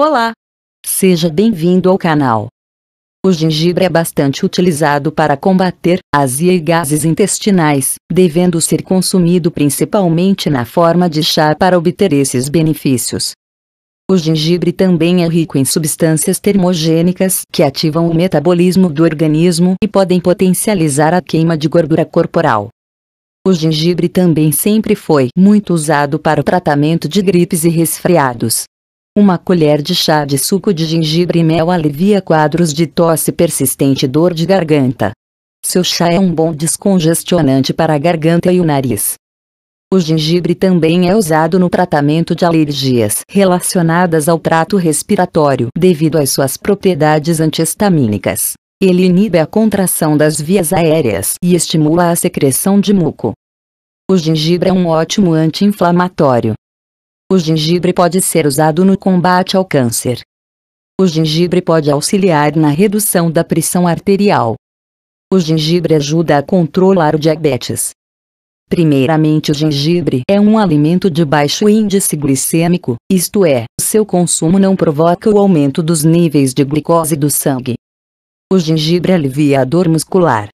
Olá! Seja bem-vindo ao canal. O gengibre é bastante utilizado para combater azia e gases intestinais, devendo ser consumido principalmente na forma de chá para obter esses benefícios. O gengibre também é rico em substâncias termogênicas que ativam o metabolismo do organismo e podem potencializar a queima de gordura corporal. O gengibre também sempre foi muito usado para o tratamento de gripes e resfriados. Uma colher de chá de suco de gengibre e mel alivia quadros de tosse persistente e dor de garganta. Seu chá é um bom descongestionante para a garganta e o nariz. O gengibre também é usado no tratamento de alergias relacionadas ao trato respiratório devido às suas propriedades antihistamínicas. Ele inibe a contração das vias aéreas e estimula a secreção de muco. O gengibre é um ótimo anti-inflamatório o gengibre pode ser usado no combate ao câncer. O gengibre pode auxiliar na redução da pressão arterial. O gengibre ajuda a controlar o diabetes. Primeiramente, o gengibre é um alimento de baixo índice glicêmico, isto é, seu consumo não provoca o aumento dos níveis de glicose do sangue. O gengibre alivia a dor muscular.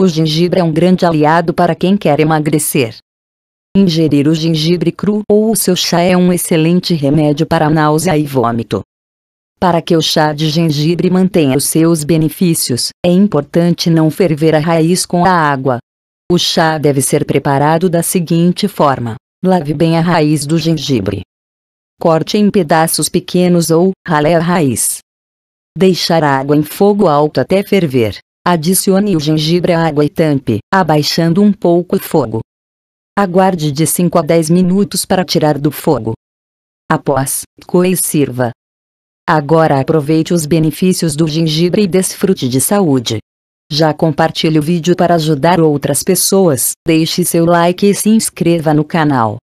O gengibre é um grande aliado para quem quer emagrecer. Ingerir o gengibre cru ou o seu chá é um excelente remédio para náusea e vômito. Para que o chá de gengibre mantenha os seus benefícios, é importante não ferver a raiz com a água. O chá deve ser preparado da seguinte forma: lave bem a raiz do gengibre. Corte em pedaços pequenos ou rale a raiz. Deixar a água em fogo alto até ferver. Adicione o gengibre à água e tampe, abaixando um pouco o fogo. Aguarde de 5 a 10 minutos para tirar do fogo. Após, coe e sirva. Agora aproveite os benefícios do gengibre e desfrute de saúde. Já compartilhe o vídeo para ajudar outras pessoas, deixe seu like e se inscreva no canal.